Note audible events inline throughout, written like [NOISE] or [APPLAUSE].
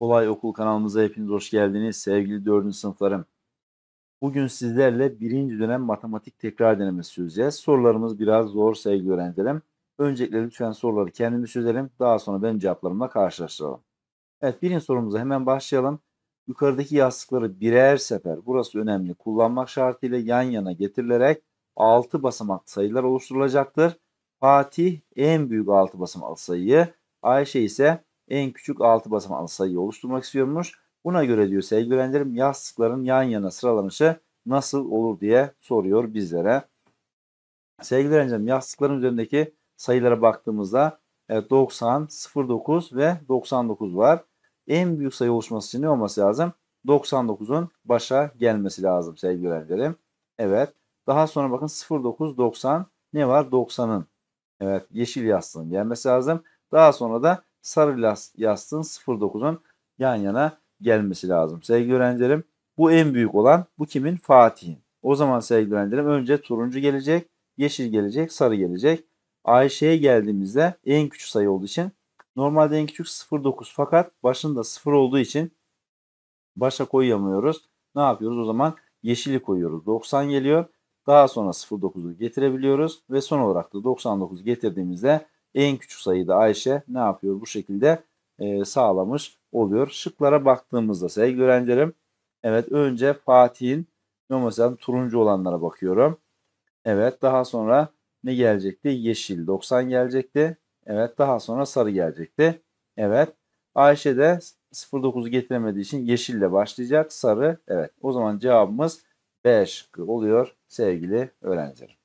Kolay Okul kanalımıza hepiniz hoş geldiniz sevgili 4. sınıflarım. Bugün sizlerle birinci dönem matematik tekrar denemesi çözeceğiz. Sorularımız biraz zor sevgili öğrencilerim. Öncelikle lütfen soruları kendimiz çözelim. Daha sonra benim cevaplarımla karşılaştıralım. Evet birinci sorumuza hemen başlayalım. Yukarıdaki yastıkları birer sefer burası önemli kullanmak şartıyla yan yana getirilerek 6 basamak sayılar oluşturulacaktır. Fatih en büyük 6 basamak sayıyı, Ayşe ise en küçük 6 basamaklı sayıyı oluşturmak istiyormuş. Buna göre diyor sevgili öğrencilerim yastıkların yan yana sıralanışı nasıl olur diye soruyor bizlere. Sevgili öğrencilerim yastıkların üzerindeki sayılara baktığımızda evet, 90, 09 ve 99 var. En büyük sayı oluşması için ne olması lazım? 99'un başa gelmesi lazım sevgili öğrencilerim. Evet. Daha sonra bakın 09, 90 ne var? 90'ın. Evet yeşil yastığın gelmesi lazım. Daha sonra da sarı yastığın 09'un yan yana gelmesi lazım. Sevgili öğrencilerim bu en büyük olan bu kimin? Fatih'in. O zaman sevgili öğrencilerim önce turuncu gelecek, yeşil gelecek, sarı gelecek. Ayşe'ye geldiğimizde en küçük sayı olduğu için normalde en küçük 0.9 fakat başında 0 olduğu için başa koyamıyoruz. Ne yapıyoruz o zaman? Yeşili koyuyoruz. 90 geliyor. Daha sonra 0.9'u getirebiliyoruz ve son olarak da 99 getirdiğimizde en küçük sayıda Ayşe ne yapıyor? Bu şekilde e, sağlamış oluyor. Şıklara baktığımızda sevgili öğrencilerim. Evet önce Fatih'in mesela turuncu olanlara bakıyorum. Evet daha sonra ne gelecekti? Yeşil 90 gelecekti. Evet daha sonra sarı gelecekti. Evet Ayşe de 09 getiremediği için yeşille başlayacak. Sarı evet o zaman cevabımız B şıkkı oluyor sevgili öğrencilerim.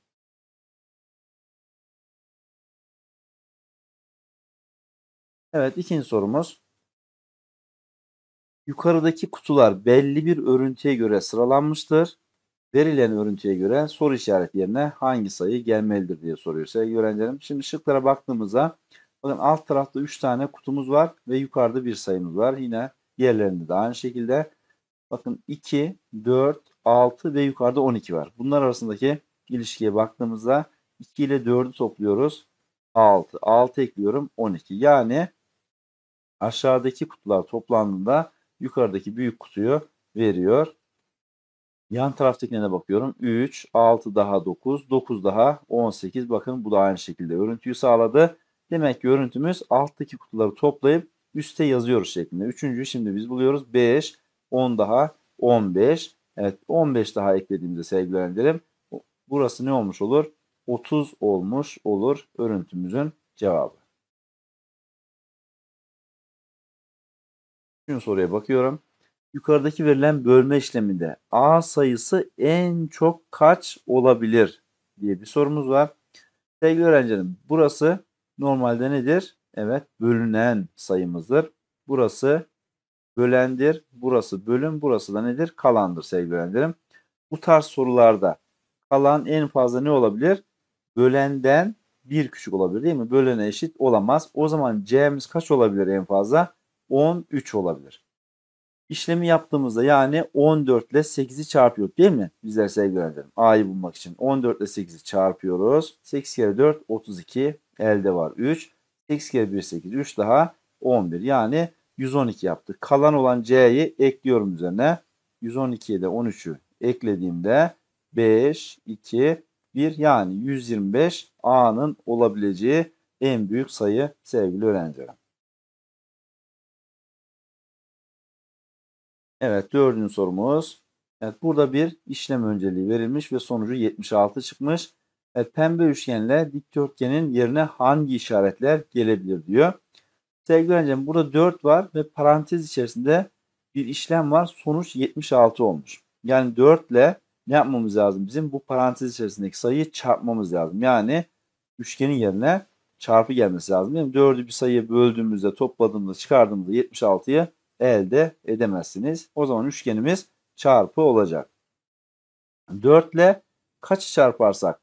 Evet ikinci sorumuz. Yukarıdaki kutular belli bir örüntüye göre sıralanmıştır. Verilen örüntüye göre soru işareti yerine hangi sayı gelmelidir diye soruyor sevgili öğrencilerim. Şimdi şıklara baktığımızda bakın alt tarafta 3 tane kutumuz var ve yukarıda bir sayımız var. Yine yerlerinde de aynı şekilde bakın 2, 4, 6 ve yukarıda 12 var. Bunlar arasındaki ilişkiye baktığımızda 2 ile 4'ü topluyoruz. 6. 6 ekliyorum 12. Yani aşağıdaki kutular toplandığında yukarıdaki büyük kutuyu veriyor. Yan taraftakine bakıyorum. 3, 6 daha 9, 9 daha 18. Bakın bu da aynı şekilde örüntüyü sağladı. Demek ki örüntümüz alttaki kutuları toplayıp üste yazıyoruz şeklinde. Üçüncüyü şimdi biz buluyoruz. 5, 10 daha 15. Evet 15 daha eklediğimizde sevgili öğrencilerim burası ne olmuş olur? 30 olmuş olur örüntümüzün cevabı. Üçüncü soruya bakıyorum. Yukarıdaki verilen bölme işleminde A sayısı en çok kaç olabilir diye bir sorumuz var. Sevgili öğrencilerim burası normalde nedir? Evet bölünen sayımızdır. Burası bölendir. Burası bölüm. Burası da nedir? Kalandır sevgili öğrencilerim. Bu tarz sorularda kalan en fazla ne olabilir? Bölenden bir küçük olabilir değil mi? Bölene eşit olamaz. O zaman C'miz kaç olabilir en fazla? 13 olabilir. İşlemi yaptığımızda yani 14 ile 8'i çarpıyoruz değil mi? Bizler sevgili öğrencilerim. A'yı bulmak için 14 ile 8'i çarpıyoruz. 8 kere 4 32 elde var 3. 8 kere 1 8 3 daha 11 yani 112 yaptık. Kalan olan C'yi ekliyorum üzerine. 112'ye de 13'ü eklediğimde 5, 2, 1 yani 125 A'nın olabileceği en büyük sayı sevgili öğrencilerim. Evet dördüncü sorumuz. Evet burada bir işlem önceliği verilmiş ve sonucu 76 çıkmış. Evet pembe üçgenle dikdörtgenin yerine hangi işaretler gelebilir diyor. Sevgili öğrencim burada 4 var ve parantez içerisinde bir işlem var. Sonuç 76 olmuş. Yani 4 ile ne yapmamız lazım? Bizim bu parantez içerisindeki sayıyı çarpmamız lazım. Yani üçgenin yerine çarpı gelmesi lazım. Yani 4'ü bir sayıya böldüğümüzde topladığımızda çıkardığımızda 76'yı elde edemezsiniz. O zaman üçgenimiz çarpı olacak. 4 ile kaç çarparsak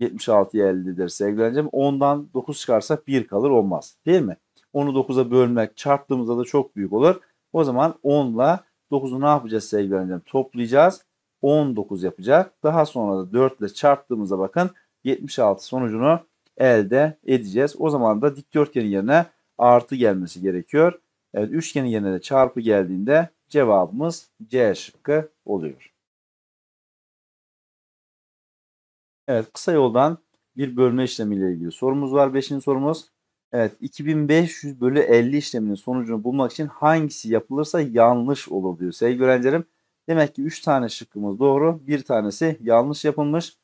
76'yı elde ederiz evleneceğim. 10'dan 9 çıkarsak 1 kalır olmaz. Değil mi? Onu 9'a bölmek çarptığımızda da çok büyük olur. O zaman 10 ile 9'u ne yapacağız sevgili öğrencilerim? Toplayacağız. 19 yapacak. Daha sonra da 4 ile çarptığımızda bakın 76 sonucunu elde edeceğiz. O zaman da dikdörtgenin yerine artı gelmesi gerekiyor. Evet üçgenin yerine de çarpı geldiğinde cevabımız C şıkkı oluyor. Evet kısa yoldan bir bölme işlemiyle ilgili sorumuz var. Beşinci sorumuz. Evet 2500 bölü 50 işleminin sonucunu bulmak için hangisi yapılırsa yanlış olur diyor sevgili öğrencilerim. Demek ki 3 tane şıkkımız doğru. Bir tanesi yanlış yapılmış.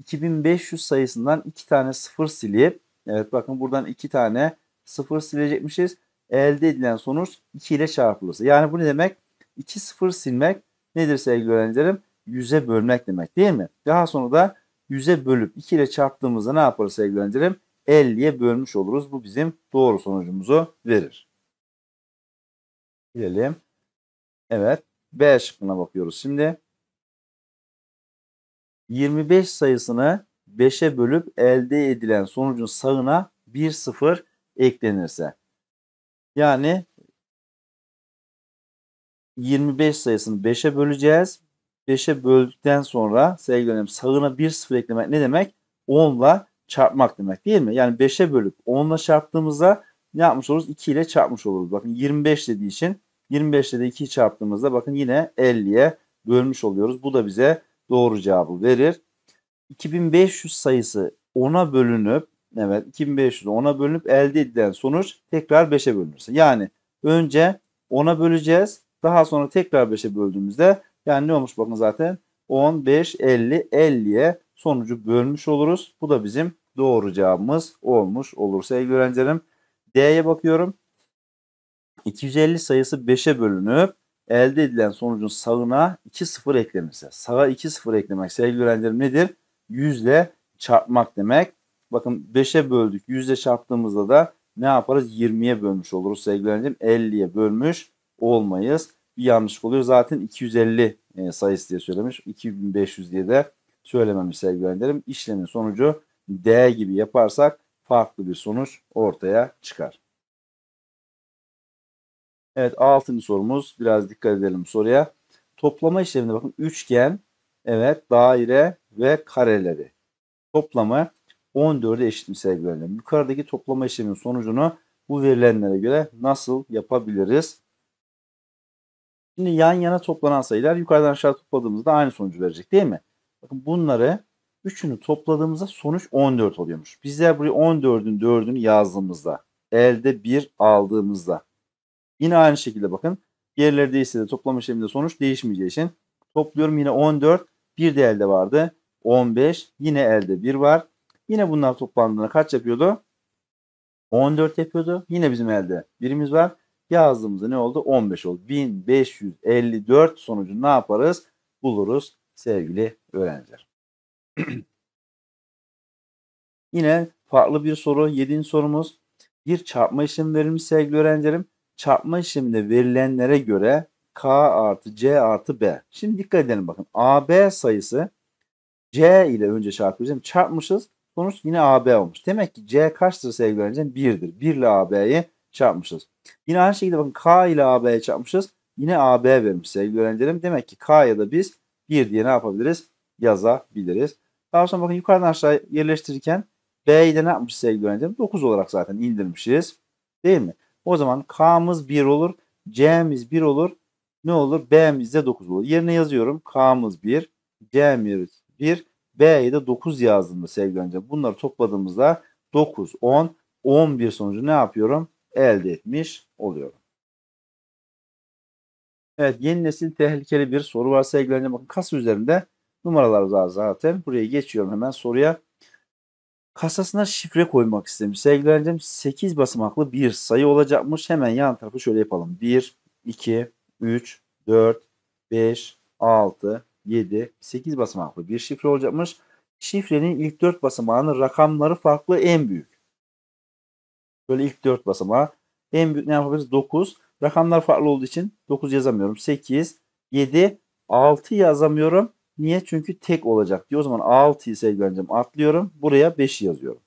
2500 sayısından 2 tane sıfır silip evet bakın buradan 2 tane sıfır silecekmişiz elde edilen sonuç 2 ile çarpılırsa. Yani bu ne demek? 2 sıfır silmek nedir sevgili öğrencilerim? 100'e bölmek demek değil mi? Daha sonra da 100'e bölüp 2 ile çarptığımızda ne yaparız sevgili öğrencilerim? 50'ye bölmüş oluruz. Bu bizim doğru sonucumuzu verir. Gidelim. Evet. B şıkkına bakıyoruz şimdi. 25 sayısını 5'e bölüp elde edilen sonucun sağına 1 sıfır eklenirse. Yani 25 sayısını 5'e böleceğiz. 5'e böldükten sonra sevgili öğrencim sağına 1 sıfır eklemek ne demek? 10 ile çarpmak demek değil mi? Yani 5'e bölüp 10 ile çarptığımızda ne yapmış oluruz? 2 ile çarpmış oluruz. Bakın 25 dediği için 25 ile de 2'yi çarptığımızda bakın yine 50'ye bölmüş oluyoruz. Bu da bize doğru cevabı verir. 2500 sayısı 10'a bölünüp Evet 2500 10'a bölünüp elde edilen sonuç tekrar 5'e bölünürse. Yani önce 10'a böleceğiz. Daha sonra tekrar 5'e böldüğümüzde yani ne olmuş bakın zaten 10, 5, 50, 50'ye sonucu bölmüş oluruz. Bu da bizim doğru cevabımız olmuş olur sevgili öğrencilerim. D'ye bakıyorum. 250 sayısı 5'e bölünüp elde edilen sonucun sağına 2 sıfır eklenirse. Sağa 2 sıfır eklemek sevgili öğrencilerim nedir? 100 ile çarpmak demek. Bakın 5'e böldük. 100'e çarptığımızda da ne yaparız? 20'ye bölmüş oluruz sevgili öğrencim. 50'ye bölmüş olmayız. Bir yanlış oluyor. Zaten 250 e, sayısı diye söylemiş. 2500 diye de söylememiş sevgili öğrencilerim. İşlemin sonucu D gibi yaparsak farklı bir sonuç ortaya çıkar. Evet 6. sorumuz. Biraz dikkat edelim soruya. Toplama işleminde bakın üçgen, evet daire ve kareleri. Toplama 14'e eşitmiş görelim. Yukarıdaki toplama işleminin sonucunu bu verilenlere göre nasıl yapabiliriz? Şimdi yan yana toplanan sayılar yukarıdan aşağı topladığımızda aynı sonucu verecek değil mi? Bakın bunları üçünü topladığımızda sonuç 14 oluyormuş. Bizler buraya 14'ün 4'ünü yazdığımızda elde 1 aldığımızda yine aynı şekilde bakın yerleri değişse de toplama işleminde sonuç değişmeyeceği için topluyorum yine 14 bir de elde vardı 15 yine elde 1 var Yine bunlar toplandığında kaç yapıyordu? 14 yapıyordu. Yine bizim elde birimiz var. Yazdığımızda ne oldu? 15 oldu. 1554 sonucu ne yaparız? Buluruz sevgili öğrenciler. [CLEARS THROAT] Yine farklı bir soru. 7. sorumuz. Bir çarpma işlemi verilmiş sevgili öğrencilerim. Çarpma işleminde verilenlere göre K artı C artı B. Şimdi dikkat edelim bakın. AB sayısı C ile önce çarpıyoruz. Çarpmışız. Sonuç yine AB olmuş. Demek ki C kaçtır sevgili öğrencilerim? 1'dir. 1 ile AB'yi çarpmışız. Yine aynı şekilde bakın K ile AB'ye çarpmışız. Yine AB vermiş sevgili öğrencilerim. Demek ki k ya da biz 1 diye ne yapabiliriz? Yazabiliriz. Daha sonra bakın yukarıdan aşağı yerleştirirken B'yi de ne yapmış sevgili öğrencilerim? 9 olarak zaten indirmişiz. Değil mi? O zaman K'mız 1 olur. C'miz 1 olur. Ne olur? B'miz de 9 olur. Yerine yazıyorum. K'mız 1. C'miz 1. B'ye de 9 yazdım sevgili öğrenciler. Bunları topladığımızda 9, 10, 11 sonucu ne yapıyorum? Elde etmiş oluyorum. Evet yeni nesil tehlikeli bir soru var sevgili öğrenciler. Bakın kasa üzerinde numaralar var zaten. Buraya geçiyorum hemen soruya. Kasasına şifre koymak istemiş. Sevgili öğrencim 8 basamaklı bir sayı olacakmış. Hemen yan tarafı şöyle yapalım. 1, 2, 3, 4, 5, 6, 7, 8 basamaklı bir şifre olacakmış. Şifrenin ilk 4 basamağının rakamları farklı en büyük. Böyle ilk 4 basamağı. En büyük ne yapabiliriz? 9. Rakamlar farklı olduğu için 9 yazamıyorum. 8, 7, 6 yazamıyorum. Niye? Çünkü tek olacak diyor. O zaman 6'yı sevgilencem atlıyorum. Buraya 5'i yazıyorum.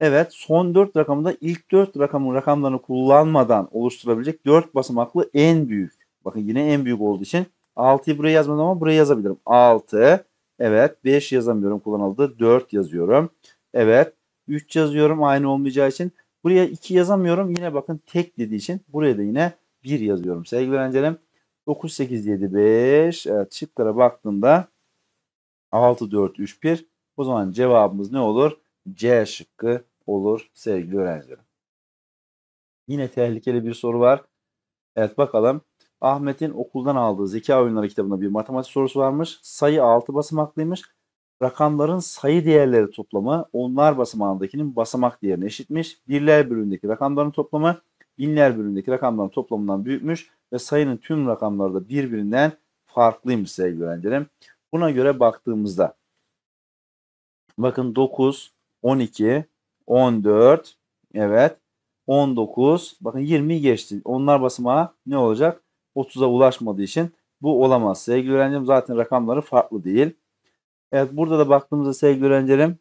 Evet son 4 rakamında ilk 4 rakamın rakamlarını kullanmadan oluşturabilecek 4 basamaklı en büyük. Bakın yine en büyük olduğu için 6'yı buraya yazmadım ama buraya yazabilirim. 6. Evet. 5 yazamıyorum kullanıldı. 4 yazıyorum. Evet. 3 yazıyorum aynı olmayacağı için. Buraya 2 yazamıyorum. Yine bakın tek dediği için buraya da yine 1 yazıyorum. Sevgili öğrencilerim 9, 8, 7, 5. Evet şıklara baktığımda 6, 4, 3, 1. O zaman cevabımız ne olur? C şıkkı olur sevgili öğrencilerim. Yine tehlikeli bir soru var. Evet bakalım. Ahmet'in okuldan aldığı zeka oyunları kitabında bir matematik sorusu varmış. Sayı 6 basamaklıymış. Rakamların sayı değerleri toplamı onlar basamağındakinin basamak değerine eşitmiş. Birler bölümündeki rakamların toplamı binler bölümündeki rakamların toplamından büyükmüş ve sayının tüm rakamları da birbirinden farklıymış sevgili öğrencilerim. Buna göre baktığımızda bakın 9, 12, 14, evet 19, bakın 20 geçti. Onlar basamağı ne olacak? 30'a ulaşmadığı için bu olamaz. Sevgili öğrencim zaten rakamları farklı değil. Evet burada da baktığımızda sevgili öğrencilerim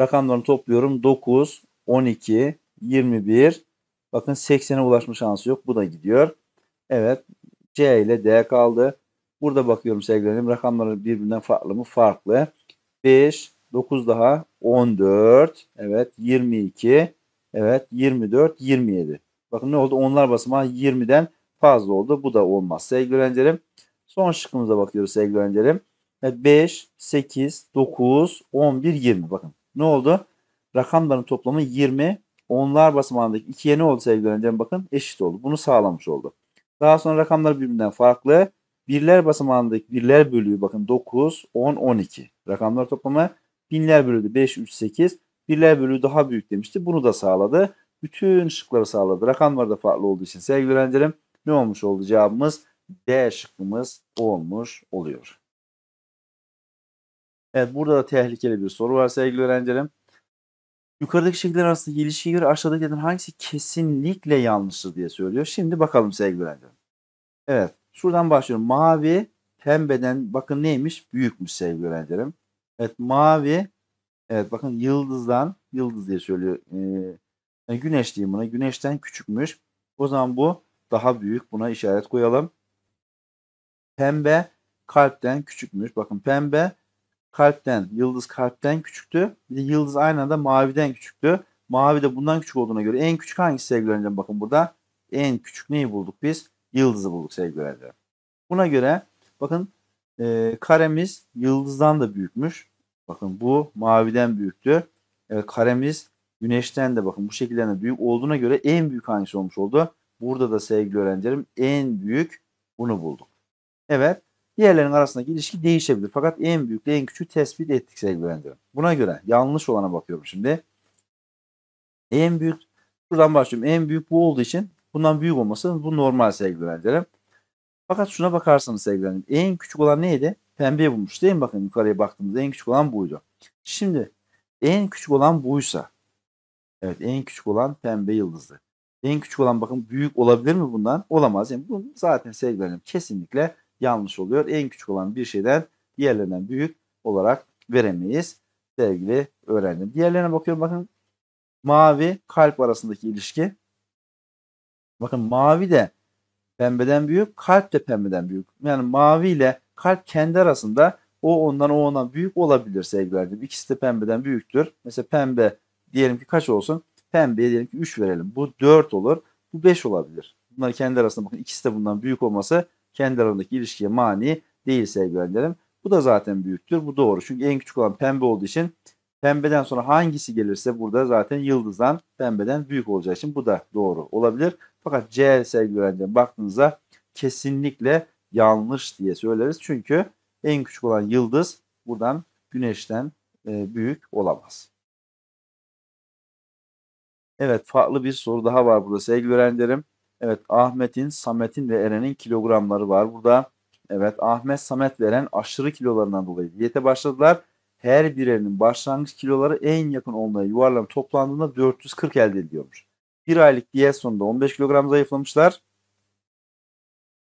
rakamlarını topluyorum. 9, 12, 21. Bakın 80'e ulaşma şansı yok. Bu da gidiyor. Evet C ile D kaldı. Burada bakıyorum sevgili öğrencim rakamları birbirinden farklı mı? Farklı. 5, 9 daha 14. Evet 22. Evet 24, 27. Bakın ne oldu? Onlar basamağı 20'den fazla oldu. Bu da olmaz sevgili öğrencilerim. Son şıkkımıza bakıyoruz sevgili öğrencilerim. 5, 8, 9, 11, 20. Bakın ne oldu? Rakamların toplamı 20. Onlar basamağındaki 2'ye ne oldu sevgili öğrencilerim? Bakın eşit oldu. Bunu sağlamış oldu. Daha sonra rakamlar birbirinden farklı. Birler basamağındaki birler bölüğü bakın 9, 10, 12. Rakamlar toplamı binler bölüğü 5, 3, 8. Birler bölüğü daha büyük demişti. Bunu da sağladı bütün şıkları sağladı. Rakamlar da farklı olduğu için sevgili öğrencilerim ne olmuş oldu cevabımız? D şıkkımız olmuş oluyor. Evet burada da tehlikeli bir soru var sevgili öğrencilerim. Yukarıdaki şekiller arasındaki ilişkiye göre aşağıdakilerden hangisi kesinlikle yanlıştır diye söylüyor. Şimdi bakalım sevgili öğrencilerim. Evet şuradan başlıyorum. Mavi pembeden bakın neymiş? Büyükmüş sevgili öğrencilerim. Evet mavi evet bakın yıldızdan yıldız diye söylüyor. Ee, e, güneş diyeyim buna. Güneşten küçükmüş. O zaman bu daha büyük. Buna işaret koyalım. Pembe kalpten küçükmüş. Bakın pembe kalpten, yıldız kalpten küçüktü. Bir de yıldız aynı anda maviden küçüktü. Mavi de bundan küçük olduğuna göre en küçük hangisi sevgili öğrencilerim? Bakın burada en küçük neyi bulduk biz? Yıldızı bulduk sevgili öğrencilerim. Buna göre bakın e, karemiz yıldızdan da büyükmüş. Bakın bu maviden büyüktü. Evet karemiz Güneşten de bakın bu şekilde de büyük olduğuna göre en büyük hangisi olmuş oldu? Burada da sevgili öğrencilerim en büyük bunu bulduk. Evet diğerlerinin arasındaki ilişki değişebilir. Fakat en büyükle en küçüğü tespit ettik sevgili öğrencilerim. Buna göre yanlış olana bakıyorum şimdi. En büyük buradan başlıyorum. En büyük bu olduğu için bundan büyük olması bu normal sevgili öğrencilerim. Fakat şuna bakarsanız sevgili öğrencilerim en küçük olan neydi? Pembe bulmuş değil mi? Bakın yukarıya baktığımızda en küçük olan buydu. Şimdi en küçük olan buysa Evet en küçük olan pembe yıldızı. En küçük olan bakın büyük olabilir mi bundan? Olamaz. Yani bu zaten sevgilerim kesinlikle yanlış oluyor. En küçük olan bir şeyden diğerlerinden büyük olarak veremeyiz sevgili öğrendim. Diğerlerine bakıyorum bakın mavi kalp arasındaki ilişki. Bakın mavi de pembeden büyük, kalp de pembeden büyük. Yani mavi ile kalp kendi arasında o ondan o ondan büyük olabilir sevgilerim. öğrencim. İkisi de pembeden büyüktür. Mesela pembe diyelim ki kaç olsun? Pembeye diyelim ki 3 verelim. Bu 4 olur. Bu 5 olabilir. Bunlar kendi arasında bakın ikisi de bundan büyük olması kendi aralarındaki ilişkiye mani değil sevgili öğrencilerim. Bu da zaten büyüktür. Bu doğru. Çünkü en küçük olan pembe olduğu için pembeden sonra hangisi gelirse burada zaten yıldızdan pembeden büyük olacağı için bu da doğru olabilir. Fakat C sevgili öğrencilerim baktığınızda kesinlikle yanlış diye söyleriz. Çünkü en küçük olan yıldız buradan güneşten e, büyük olamaz. Evet farklı bir soru daha var burada sevgili öğrencilerim. Evet Ahmet'in, Samet'in ve Eren'in kilogramları var. Burada evet Ahmet, Samet ve Eren aşırı kilolarından dolayı diyete başladılar. Her birerinin başlangıç kiloları en yakın olmaya yuvarlan toplandığında 440 elde ediliyormuş. Bir aylık diyet sonunda 15 kilogram zayıflamışlar.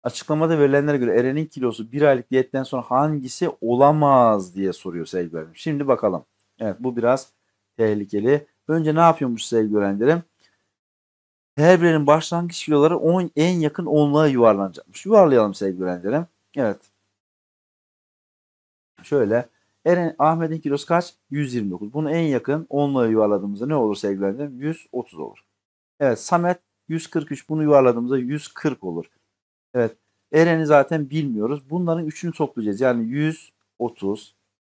Açıklamada verilenlere göre Eren'in kilosu bir aylık diyetten sonra hangisi olamaz diye soruyor sevgili öğrencim. Şimdi bakalım. Evet bu biraz tehlikeli. Önce ne yapıyormuş sevgili öğrencilerim? Her birinin başlangıç kiloları 10, en yakın onluğa yuvarlanacakmış. Yuvarlayalım sevgili öğrencilerim. Evet. Şöyle. Eren Ahmet'in kilosu kaç? 129. Bunu en yakın onluğa yuvarladığımızda ne olur sevgili öğrencilerim? 130 olur. Evet Samet 143. Bunu yuvarladığımızda 140 olur. Evet. Eren'i zaten bilmiyoruz. Bunların üçünü toplayacağız. Yani 130.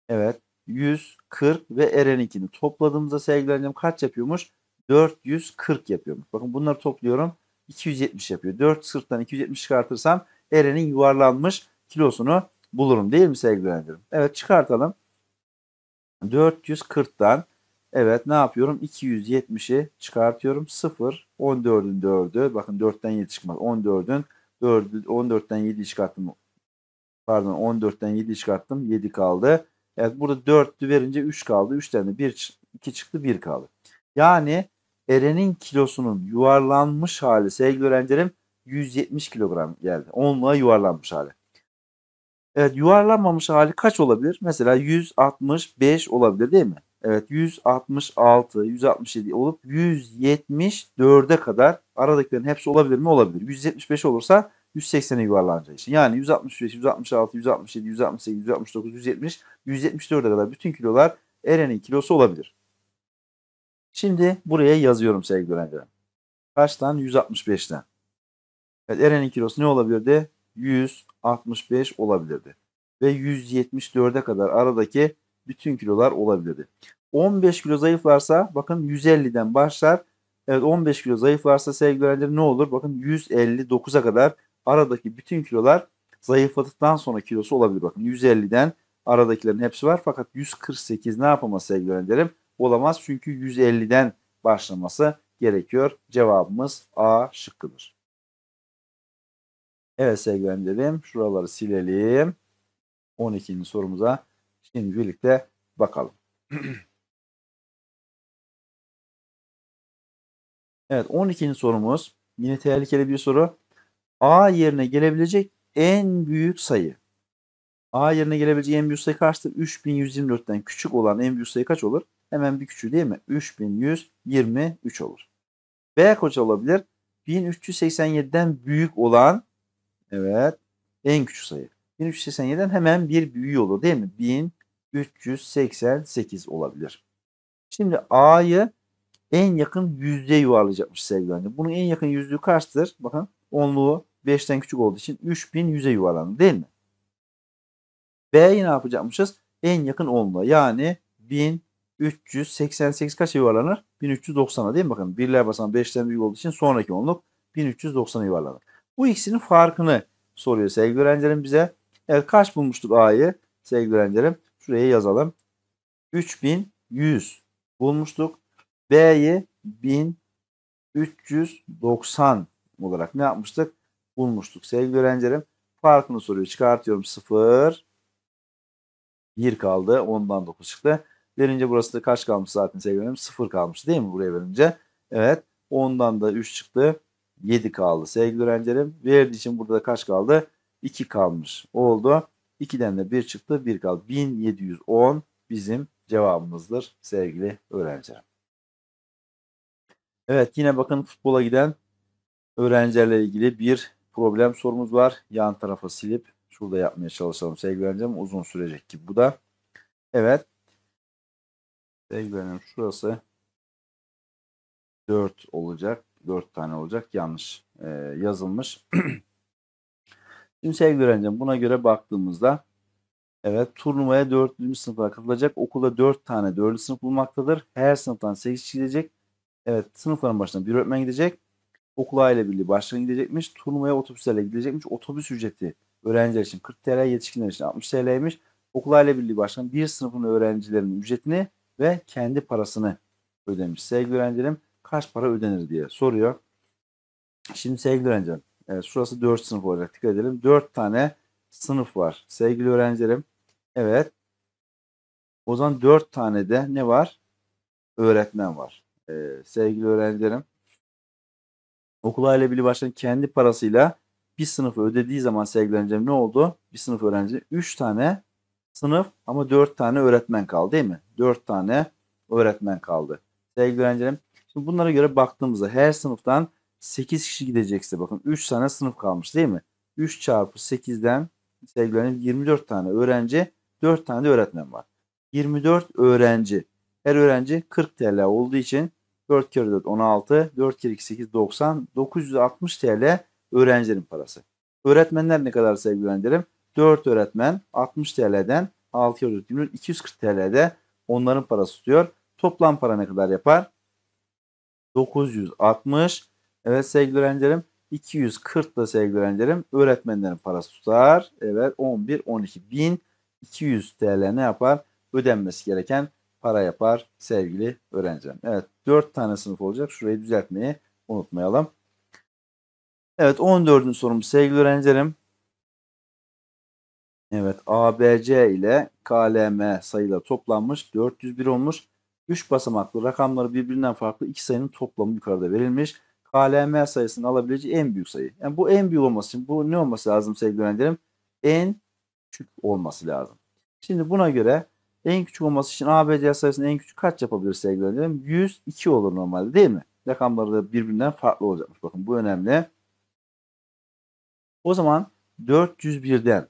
Evet. 140 ve Eren 2'ni topladığımızda sevgili annem kaç yapıyormuş? 440 yapıyormuş. Bakın bunları topluyorum. 270 yapıyor. 4 sırttan 270 çıkartırsam Eren'in yuvarlanmış kilosunu bulurum değil mi sevgili öğrencilerim? Evet çıkartalım. 440'tan evet ne yapıyorum? 270'i çıkartıyorum. 0, 14'ün 4'ü. Bakın 4'ten 7 çıkmaz. 14'ün 4'ü, 14'ten 7 çıkarttım. Pardon 14'ten 7 çıkarttım. 7 kaldı. Evet burada 4'lü verince 3 kaldı. 3 tane 1, 2 çıktı 1 kaldı. Yani Eren'in kilosunun yuvarlanmış hali sevgili öğrencilerim 170 kilogram geldi. Onluğa yuvarlanmış hali. Evet yuvarlanmamış hali kaç olabilir? Mesela 165 olabilir değil mi? Evet 166, 167 olup 174'e kadar aradakilerin hepsi olabilir mi? Olabilir. 175 olursa 180'e yuvarlanacağı için. Yani 165, 166, 167, 168, 169, 170, 174'e kadar bütün kilolar Eren'in kilosu olabilir. Şimdi buraya yazıyorum sevgili öğrenciler. Kaçtan? 165'ten. Evet, Eren'in kilosu ne olabilirdi? 165 olabilirdi. Ve 174'e kadar aradaki bütün kilolar olabilirdi. 15 kilo zayıflarsa bakın 150'den başlar. Evet 15 kilo zayıflarsa sevgili öğrenciler ne olur? Bakın 159'a kadar aradaki bütün kilolar zayıfladıktan sonra kilosu olabilir. Bakın 150'den aradakilerin hepsi var fakat 148 ne yapamaz sevgili öğrencilerim? Olamaz çünkü 150'den başlaması gerekiyor. Cevabımız A şıkkıdır. Evet sevgili öğrencilerim şuraları silelim. 12. sorumuza şimdi birlikte bakalım. [CLEARS THROAT] evet 12. sorumuz yine tehlikeli bir soru. A yerine gelebilecek en büyük sayı. A yerine gelebilecek en büyük sayı kaçtır? 3124'ten küçük olan en büyük sayı kaç olur? Hemen bir küçüğü değil mi? 3123 olur. B kaç olabilir? 1387'den büyük olan evet en küçük sayı. 1387'den hemen bir büyüğü olur değil mi? 1388 olabilir. Şimdi A'yı en yakın yüzde yuvarlayacakmış sevgili Bunun en yakın yüzlüğü kaçtır? Bakın onluğu 5'ten küçük olduğu için 3100'e yuvarlanır değil mi? B'yi ne yapacakmışız? En yakın 10'la yani 1388 kaç yuvarlanır? 1390'a değil mi? Bakın birler basan 5'ten büyük olduğu için sonraki onluk 1390'a yuvarlanır. Bu ikisinin farkını soruyor sevgili öğrencilerim bize. Evet kaç bulmuştuk A'yı sevgili öğrencilerim? Şuraya yazalım. 3100 bulmuştuk. B'yi 1390 olarak ne yapmıştık? bulmuştuk sevgili öğrencilerim. Farkını soruyor. Çıkartıyorum 0. 1 kaldı. ondan 9 çıktı. Verince burası da kaç kalmış zaten sevgili öğrencilerim? 0 kalmış değil mi buraya verince? Evet. ondan da 3 çıktı. 7 kaldı sevgili öğrencilerim. Verdiği için burada da kaç kaldı? 2 kalmış oldu. 2'den de 1 çıktı. 1 kaldı. 1710 bizim cevabımızdır sevgili öğrencilerim. Evet yine bakın futbola giden öğrencilerle ilgili bir problem sorumuz var. Yan tarafa silip şurada yapmaya çalışalım. Sevgili uzun sürecek gibi bu da. Evet. Sevgili şurası 4 olacak. 4 tane olacak. Yanlış e, yazılmış. [CLEARS THROAT] Şimdi sevgili öğrencim buna göre baktığımızda evet turnuvaya 4. sınıfa katılacak. Okulda 4 tane 4. sınıf bulmaktadır. Her sınıftan 8 kişi gidecek. Evet sınıfların başına bir öğretmen gidecek. Okul aile birliği başkanı gidecekmiş. Turnuvaya otobüslerle gidecekmiş. Otobüs ücreti öğrenciler için 40 TL, yetişkinler için 60 TL'ymiş. Okul aile birliği başkanı bir sınıfın öğrencilerinin ücretini ve kendi parasını ödemiş. Sevgili öğrencilerim kaç para ödenir diye soruyor. Şimdi sevgili öğrencilerim e, şurası 4 sınıf olacak dikkat edelim. 4 tane sınıf var sevgili öğrencilerim. Evet o zaman 4 tane de ne var? Öğretmen var. Ee, sevgili öğrencilerim Okul Aile Birliği Başkanı kendi parasıyla bir sınıfı ödediği zaman sevgili ne oldu? Bir sınıf öğrenci 3 tane sınıf ama 4 tane öğretmen kaldı değil mi? 4 tane öğretmen kaldı. Sevgili öğrencilerim şimdi bunlara göre baktığımızda her sınıftan 8 kişi gidecekse bakın 3 tane sınıf kalmış değil mi? 3 çarpı 8'den sevgili öğrencilerim 24 tane öğrenci 4 tane de öğretmen var. 24 öğrenci. Her öğrenci 40 TL olduğu için 4 kere 4 16, 4 kere 2 8 90, 960 TL öğrencilerin parası. Öğretmenler ne kadar sevgili öğrencilerim? 4 öğretmen 60 TL'den 6 kere 4 24, 240 TL'de onların parası tutuyor. Toplam para ne kadar yapar? 960. Evet sevgili öğrencilerim 240 da sevgili öğrencilerim öğretmenlerin parası tutar. Evet 11 12 bin 200 TL ne yapar? Ödenmesi gereken para yapar sevgili öğrencim. Evet 4 tane sınıf olacak. Şurayı düzeltmeyi unutmayalım. Evet 14. sorum sevgili öğrencilerim. Evet ABC ile KLM sayıla toplanmış. 401 olmuş. 3 basamaklı rakamları birbirinden farklı iki sayının toplamı yukarıda verilmiş. KLM sayısını alabileceği en büyük sayı. Yani bu en büyük olması için bu ne olması lazım sevgili öğrencilerim? En küçük olması lazım. Şimdi buna göre en küçük olması için ABCD sayısını en küçük kaç yapabilir sevgili öğrencilerim? 102 olur normalde değil mi? Rakamları da birbirinden farklı olacakmış. Bakın bu önemli. O zaman 401'den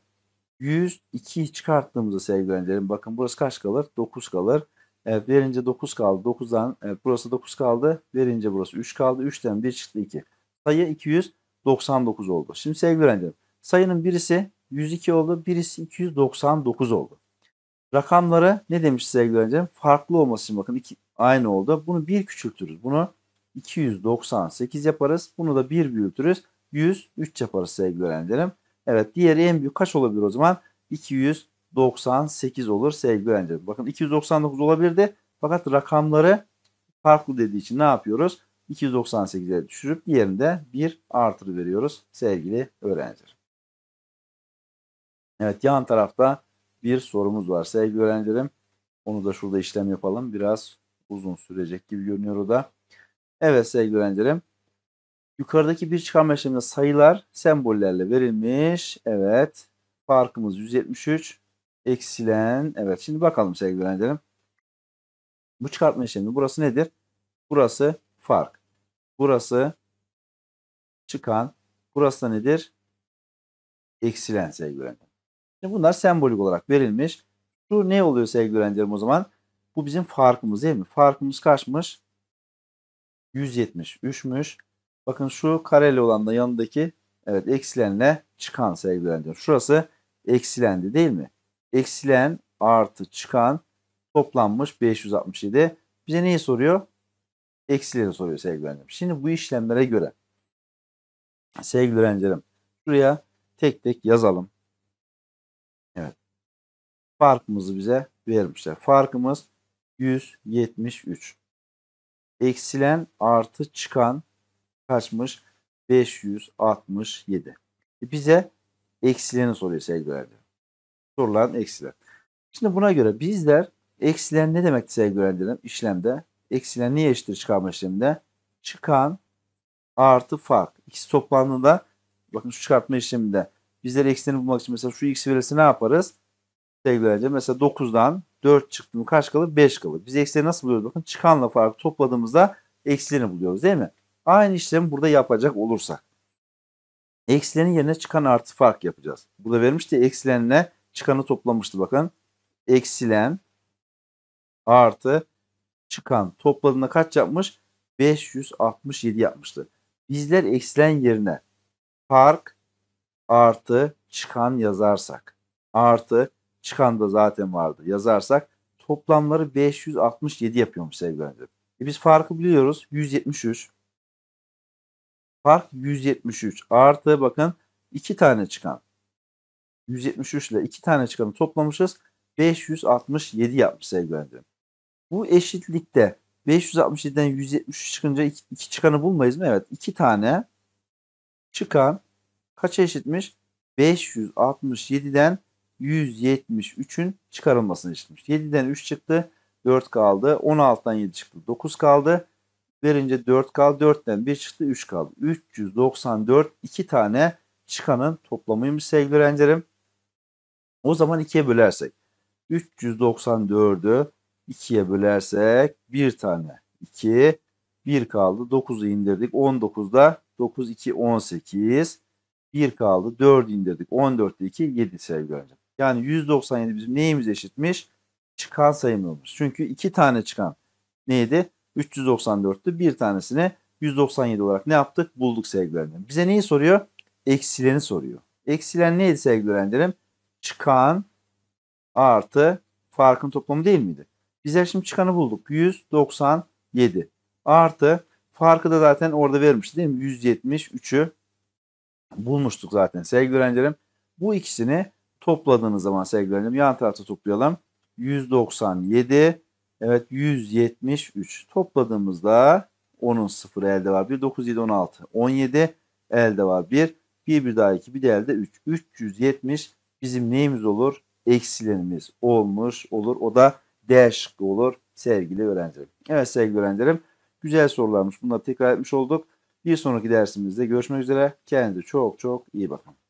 102'yi çıkarttığımızda sevgili öğrencilerim bakın burası kaç kalır? 9 kalır. Evet, verince 9 kaldı. 9'dan evet, burası 9 kaldı. Verince burası 3 kaldı. 3'ten 1 çıktı 2. Sayı 299 oldu. Şimdi sevgili öğrencilerim sayının birisi 102 oldu. Birisi 299 oldu. Rakamları ne demiş sevgili öğrencilerim? Farklı olması bakın iki, aynı oldu. Bunu bir küçültürüz. Bunu 298 yaparız. Bunu da bir büyütürüz. 103 yaparız sevgili öğrencilerim. Evet diğeri en büyük kaç olabilir o zaman? 298 olur sevgili öğrencilerim. Bakın 299 olabilirdi. Fakat rakamları farklı dediği için ne yapıyoruz? 298'e düşürüp diğerinde bir artır veriyoruz sevgili öğrenciler. Evet yan tarafta bir sorumuz var sevgili öğrencilerim. Onu da şurada işlem yapalım. Biraz uzun sürecek gibi görünüyor o da. Evet sevgili öğrencilerim. Yukarıdaki bir çıkarma işleminde sayılar sembollerle verilmiş. Evet. Farkımız 173. Eksilen. Evet. Şimdi bakalım sevgili öğrencilerim. Bu çıkartma işlemi burası nedir? Burası fark. Burası çıkan. Burası da nedir? Eksilen sevgili öğrencilerim. Şimdi bunlar sembolik olarak verilmiş. Şu ne oluyor sevgili öğrencilerim o zaman? Bu bizim farkımız değil mi? Farkımız kaçmış? 173'müş. Bakın şu kareli olan da yanındaki evet eksilenle çıkan sevgili öğrencilerim. Şurası eksilendi değil mi? Eksilen artı çıkan toplanmış 567. Bize neyi soruyor? Eksileri soruyor sevgili öğrencilerim. Şimdi bu işlemlere göre sevgili öğrencilerim şuraya tek tek yazalım farkımızı bize vermişler. Farkımız 173. Eksilen artı çıkan kaçmış? 567. E bize eksileni soruyor sevgilerdi. Sorulan eksilen. Şimdi buna göre bizler eksilen ne demekti sevgilerdilerim işlemde? Eksilen niye eşittir çıkarma işleminde? Çıkan artı fark. İkisi toplandığında bakın şu çıkartma işleminde bizler eksileni bulmak için mesela şu x'i verirse ne yaparız? sevgilerce mesela 9'dan 4 çıktı mı kaç kalır? 5 kalır. Biz eksileri nasıl buluyoruz? Bakın çıkanla farkı topladığımızda eksilerini buluyoruz değil mi? Aynı işlemi burada yapacak olursak. Eksilerin yerine çıkan artı fark yapacağız. Burada vermişti eksilenle çıkanı toplamıştı bakın. Eksilen artı çıkan topladığında kaç yapmış? 567 yapmıştı. Bizler eksilen yerine fark artı çıkan yazarsak artı çıkan da zaten vardı yazarsak toplamları 567 yapıyormuş sevgili öğrencilerim. E biz farkı biliyoruz 173. Fark 173 artı bakın 2 tane çıkan. 173 ile 2 tane çıkanı toplamışız. 567 yapmış sevgili öğrencilerim. Bu eşitlikte 567'den 173 çıkınca 2, 2 çıkanı bulmayız mı? Evet 2 tane çıkan kaç eşitmiş? 567'den 173'ün çıkarılmasını istemiş. 7'den 3 çıktı. 4 kaldı. 16'dan 7 çıktı. 9 kaldı. Verince 4 kaldı. 4'ten 1 çıktı. 3 kaldı. 394 2 tane çıkanın toplamıymış sevgili öğrencilerim. O zaman 2'ye bölersek. 394'ü 2'ye bölersek 1 tane 2 1 kaldı. 9'u indirdik. 19'da 9 2 18 1 kaldı. 4 indirdik. 14'te 2 7 sevgili öğrencilerim. Yani 197 bizim neyimiz eşitmiş? Çıkan sayımı olmuş Çünkü iki tane çıkan neydi? 394'tü. Bir tanesini 197 olarak ne yaptık? Bulduk sevgili öğrencilerim. Bize neyi soruyor? Eksileni soruyor. Eksilen neydi sevgili öğrencilerim? Çıkan artı farkın toplamı değil miydi? Bizler şimdi çıkanı bulduk. 197 artı farkı da zaten orada vermişti değil mi? 173'ü bulmuştuk zaten sevgili öğrencilerim. Bu ikisini Topladığınız zaman sevgili öğrencim yan tarafta toplayalım. 197 evet 173 topladığımızda 10'un 0 elde var. 1 9 7 16 17 elde var. 1 1 bir daha 2 bir de elde 3 370 bizim neyimiz olur? Eksilerimiz olmuş olur. O da D şıkkı olur sevgili öğrencilerim. Evet sevgili öğrencilerim güzel sorularmış. Bunları tekrar etmiş olduk. Bir sonraki dersimizde görüşmek üzere. Kendinize çok çok iyi bakın.